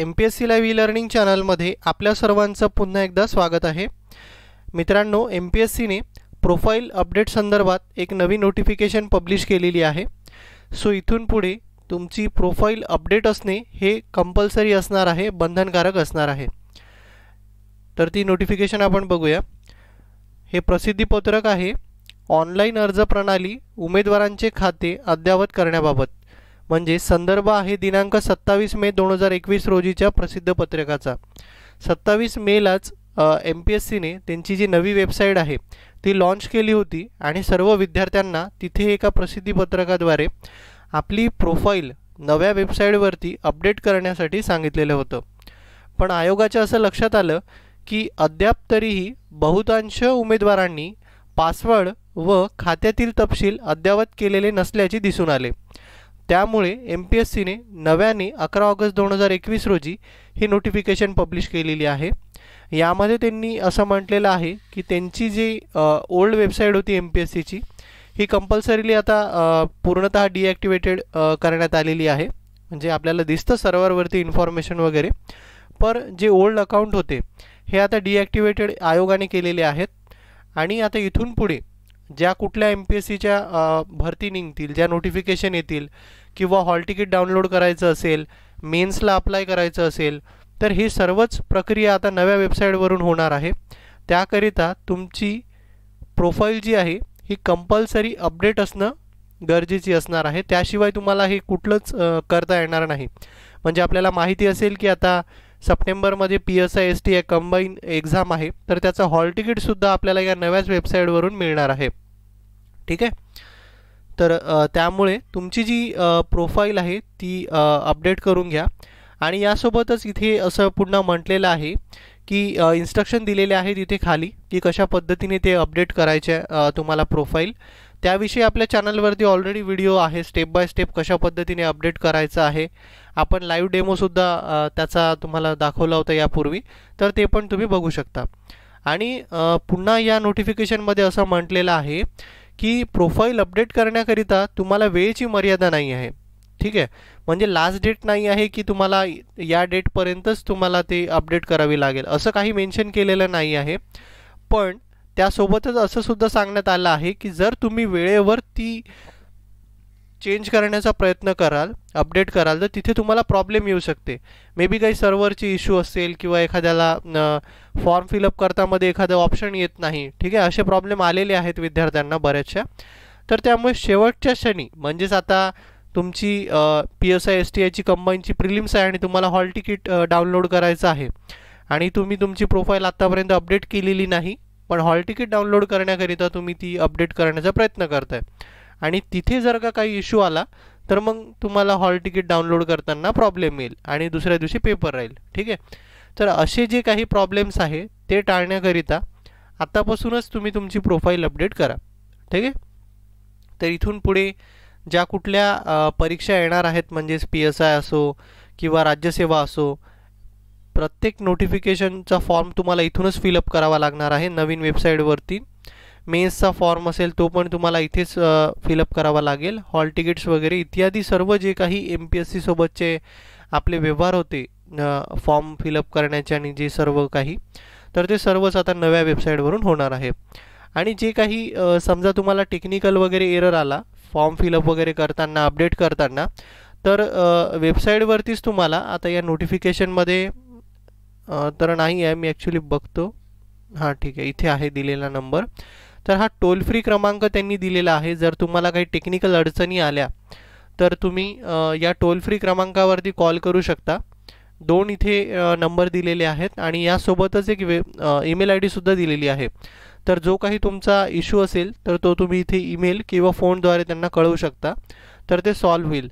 M P S C live e learning चॅनलमध्ये आपल्या सर्वांचं पुन्हा एकदा स्वागत आहे मित्रांनो एम पी एस सीने प्रोफाईल अपडेट संदर्भात एक नवीन नोटिफिकेशन पब्लिश केलेली आहे सो इथून पुढे तुमची प्रोफाईल अपडेट असणे हे कंपल्सरी असणार आहे बंधनकारक असणार आहे तर ती नोटिफिकेशन आपण बघूया हे प्रसिद्धीपत्रक आहे ऑनलाईन अर्ज प्रणाली उमेदवारांचे खाते अद्ययावत करण्याबाबत म्हणजे संदर्भ आहे दिनांक सत्तावीस मे दोन हजार एकवीस रोजीच्या प्रसिद्ध पत्रकाचा सत्तावीस मेलाच एम पी एस सीने त्यांची जी नवी वेबसाईट आहे ती लॉन्च केली होती आणि सर्व विद्यार्थ्यांना तिथे एका प्रसिद्धी पत्रकाद्वारे आपली प्रोफाईल नव्या वेबसाईटवरती अपडेट करण्यासाठी सांगितलेलं होतं पण आयोगाच्या असं लक्षात आलं की अद्याप तरीही बहुतांश उमेदवारांनी पासवर्ड व खात्यातील तपशील अद्यावत केलेले नसल्याचे दिसून आले त्यामुळे एम पी एस सीने नव्याने अकरा ऑगस्ट दोन हजार एकवीस रोजी ही नोटिफिकेशन पब्लिश केलेली आहे यामध्ये त्यांनी असं म्हटलेलं आहे की त्यांची जी ओल्ड वेबसाईट होती एम पी एस सीची ही कंपल्सरीली आता पूर्णत डिॲक्टिवेटेड करण्यात आलेली आहे म्हणजे आपल्याला दिसतं सर्व्हरवरती इन्फॉर्मेशन वगैरे पर जे ओल्ड अकाउंट होते हे आता डिॲक्टिवेटेड आयोगाने केलेले आहेत आणि आता इथून पुढे ज्या कुठल्या एम पी एस सीच्या भरती निघतील ज्या नोटिफिकेशन येतील किंवा हॉल तिकीट डाउनलोड करायचं असेल मेन्सला अप्लाय करायचं असेल तर ही सर्वच प्रक्रिया आता नव्या वेबसाईटवरून होणार आहे त्याकरिता तुमची प्रोफाईल जी आहे ही कंपल्सरी अपडेट असणं गरजेची असणार आहे त्याशिवाय तुम्हाला हे कुठलंच करता येणार नाही म्हणजे आपल्याला माहिती असेल की आता सप्टेंबरमध्ये P S I S T या कंबाईन एक्झाम आहे तर त्याचं हॉल सुद्धा आपल्याला या नव्याच वेबसाईटवरून मिळणार आहे ठीक आहे तर त्यामुळे तुमची जी प्रोफाईल आहे ती अपडेट करून घ्या आणि यासोबतच इथे असं पुन्हा म्हटलेलं आहे की इन्स्ट्रक्शन दिलेले आहेत इथे खाली की कशा पद्धतीने ते अपडेट करायचे तुम्हाला प्रोफाईल त्याविषयी आपल्या चॅनलवरती ऑलरेडी व्हिडिओ आहे स्टेप बाय स्टेप कशा पद्धतीने अपडेट करायचं आहे आपण लाईव्ह डेमोसुद्धा त्याचा तुम्हाला दाखवला होता यापूर्वी तर ते पण तुम्ही बघू शकता आणि पुन्हा या नोटिफिकेशनमध्ये असं म्हटलेलं आहे की प्रोफाईल अपडेट करण्याकरिता तुम्हाला वेळेची मर्यादा नाही आहे ठीक आहे म्हणजे लास्ट डेट नाही आहे की तुम्हाला या डेटपर्यंतच तुम्हाला ते अपडेट करावी लागेल असं काही मेन्शन केलेलं नाही आहे पण त्यासोबतच असं सुद्धा सांगण्यात आलं आहे की जर तुम्ही वेळेवर ती चेंज करण्याचा प्रयत्न कराल अपडेट कराल तर तिथे तुम्हाला प्रॉब्लेम येऊ शकते मे बी काही सर्व्हरची इश्यू असेल किंवा एखाद्याला फॉर्म फिलअप करतामध्ये एखादं ऑप्शन येत नाही ठीक आहे असे प्रॉब्लेम आलेले आहेत विद्यार्थ्यांना बऱ्याचशा तर त्यामुळे शेवटच्या क्षणी म्हणजेच आता तुमची P S I S T आयची कंबाईनची प्रिलिम्स आहे आणि तुम्हाला हॉल तिकीट डाउनलोड करायचं आहे आणि तुम्ही तुमची प्रोफाईल आत्तापर्यंत अपडेट केलेली नाही पण हॉल तिकीट डाउनलोड करण्याकरिता तुम्ही ती अपडेट करण्याचा प्रयत्न करताय आणि तिथे जर का काही इश्यू आला तर मग तुम्हाला हॉल तिकीट डाउनलोड करताना प्रॉब्लेम येईल आणि दुसऱ्या दिवशी पेपर राहील ठीक आहे तर असे जे काही प्रॉब्लेम्स आहे ते टाळण्याकरिता आतापासूनच तुम्ही तुमची प्रोफाईल अपडेट करा ठीक आहे तर इथून पुढे ज्या कुठल्या परीक्षा येणार आहेत म्हणजेच पी एस आय असो किंवा राज्यसेवा असो प्रत्येक नोटिफिकेशनचा फॉर्म तुम्हाला इथूनच फिलअप करावा लागणार आहे नवीन वेबसाईटवरती मेन्सचा फॉर्म असेल तो पण तुम्हाला इथेच फिलअप करावा लागेल हॉल तिकीट्स वगैरे इत्यादी सर्व जे काही एम पी एस सीसोबतचे आपले व्यवहार होते फॉर्म फिलअप करण्याचे आणि जे सर्व काही तर ते सर्वच आता नव्या वेबसाईटवरून होणार आहे आणि जे काही समजा तुम्हाला टेक्निकल वगैरे एरर आला फॉर्म फिलअप वगैरे करताना अपडेट करताना तर वेबसाईटवरतीच तुम्हाला आता या नोटिफिकेशनमध्ये तर नाही आहे मी ॲक्च्युली बघतो हां ठीक आहे इथे आहे दिलेला नंबर तर हा टोल फ्री क्रमांक त्यांनी दिलेला आहे जर तुम्हाला काही टेक्निकल अडचणी आल्या तर तुम्ही या टोल फ्री क्रमांकावरती कॉल करू शकता दोन इथे नंबर दिलेले आहेत आणि यासोबतच एक वे ईमेल आय डीसुद्धा दिलेली आहे तर जो काही तुमचा इश्यू असेल तर तो तुम्ही इथे ईमेल किंवा फोनद्वारे त्यांना कळवू शकता तर ते सॉल्व्ह होईल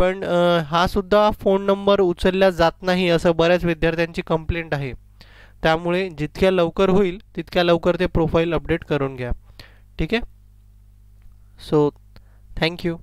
पण हा सुद्धा फोन नंबर उचलला जात नाही असं बऱ्याच विद्यार्थ्यांची कंप्लेंट आहे त्यामुळे जितक्या लवकर होईल तितक्या लवकर ते प्रोफाईल अपडेट करून घ्या ठीक आहे सो थँक्यू